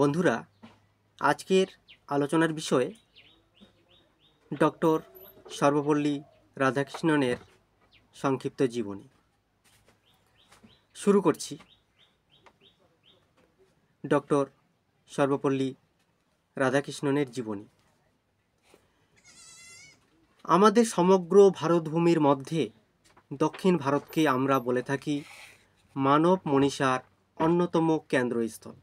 বন্ধুরা আজকের আলোচনার বিষয়ে ডক্টর সর্বপল্লী রাধাকৃষ্ণনের সংক্ষিপ্ত জীবনী শুরু করছি ডক্টর সর্বপল্লী রাধাকৃষ্ণনের জীবনী আমাদের সমগ্র ভারতভূমির মধ্যে দক্ষিণ ভারতকে আমরা বলে থাকি মানব মনীষার অন্যতম কেন্দ্রস্থল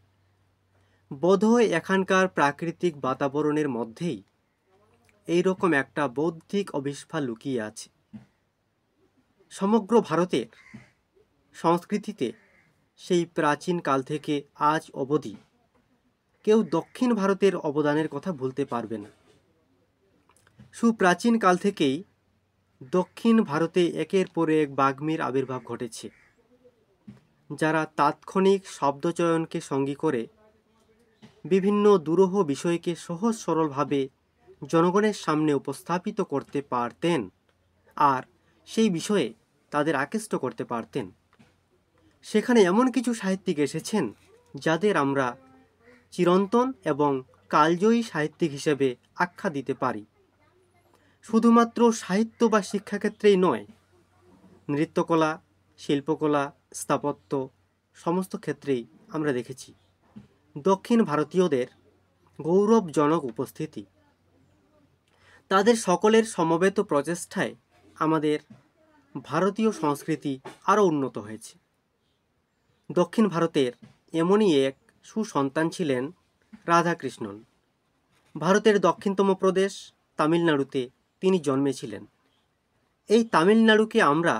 বোধহয় এখানকার প্রাকৃতিক বাতাবরণের মধ্যেই এই রকম একটা বৌদ্ধিক অবিস্ফা লুকিয়ে আছে সমগ্র ভারতের সংস্কৃতিতে সেই প্রাচীন কাল থেকে আজ অবধি কেউ দক্ষিণ ভারতের অবদানের কথা ভুলতে পারবে না সুপ্রাচীন কাল থেকেই দক্ষিণ ভারতে একের পর এক বাগ্মীর আবির্ভাব ঘটেছে যারা তাৎক্ষণিক শব্দচয়নকে সঙ্গী করে বিভিন্ন দুরূহ বিষয়কে সহজ সরলভাবে জনগণের সামনে উপস্থাপিত করতে পারতেন আর সেই বিষয়ে তাদের আকৃষ্ট করতে পারতেন সেখানে এমন কিছু সাহিত্যিক এসেছেন যাদের আমরা চিরন্তন এবং কালজয়ী সাহিত্যিক হিসেবে আখ্যা দিতে পারি শুধুমাত্র সাহিত্য বা শিক্ষাক্ষেত্রেই নয় নৃত্যকলা শিল্পকলা স্থাপত্য সমস্ত ক্ষেত্রেই আমরা দেখেছি দক্ষিণ ভারতীয়দের গৌরবজনক উপস্থিতি তাদের সকলের সমবেত প্রচেষ্টায় আমাদের ভারতীয় সংস্কৃতি আরও উন্নত হয়েছে দক্ষিণ ভারতের এমনই এক সুসন্তান ছিলেন রাধাকৃষ্ণন ভারতের দক্ষিণতম প্রদেশ তামিলনাড়ুতে তিনি জন্মেছিলেন এই তামিলনাড়ুকে আমরা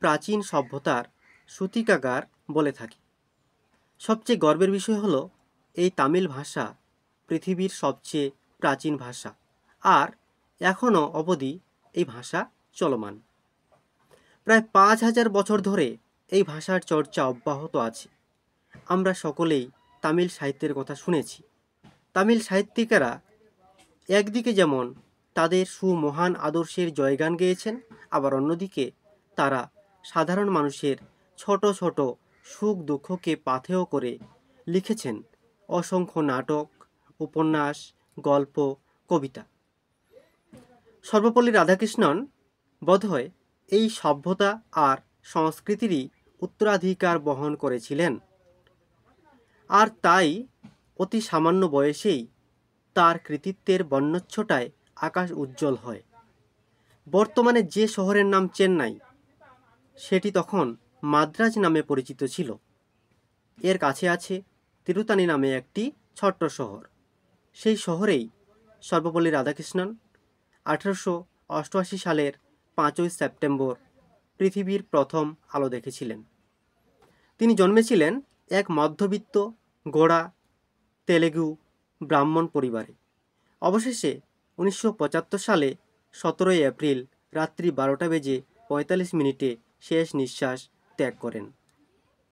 প্রাচীন সভ্যতার সূতিকাগার বলে থাকি সবচেয়ে গর্বের বিষয় হলো এই তামিল ভাষা পৃথিবীর সবচেয়ে প্রাচীন ভাষা আর এখনও অবধি এই ভাষা চলমান প্রায় পাঁচ হাজার বছর ধরে এই ভাষার চর্চা অব্যাহত আছে আমরা সকলেই তামিল সাহিত্যের কথা শুনেছি তামিল সাহিত্যিকেরা একদিকে যেমন তাদের সুমহান আদর্শের জয়গান গেয়েছেন আবার অন্যদিকে তারা সাধারণ মানুষের ছোট ছোট সুখ দুঃখকে পাথেয় করে লিখেছেন অসংখ্য নাটক উপন্যাস গল্প কবিতা সর্বপল্লী রাধাকৃষ্ণন বোধহয় এই সভ্যতা আর সংস্কৃতিরই উত্তরাধিকার বহন করেছিলেন আর তাই অতি সামান্য বয়সেই তার কৃতিত্বের বর্ণচ্ছটায় আকাশ উজ্জ্বল হয় বর্তমানে যে শহরের নাম চেন্নাই সেটি তখন মাদ্রাজ নামে পরিচিত ছিল এর কাছে আছে তিরুতানি নামে একটি ছোট্ট শহর সেই শহরেই সর্বপল্লী রাধাকৃষ্ণন আঠেরোশো অষ্টআশি সালের পাঁচই সেপ্টেম্বর পৃথিবীর প্রথম আলো দেখেছিলেন তিনি জন্মেছিলেন এক মধ্যবিত্ত গোড়া তেলেগু ব্রাহ্মণ পরিবারে অবশেষে উনিশশো সালে সতেরোই এপ্রিল রাত্রি বারোটা বেজে পঁয়তাল্লিশ মিনিটে শেষ নিঃশ্বাস ত্যাগ করেন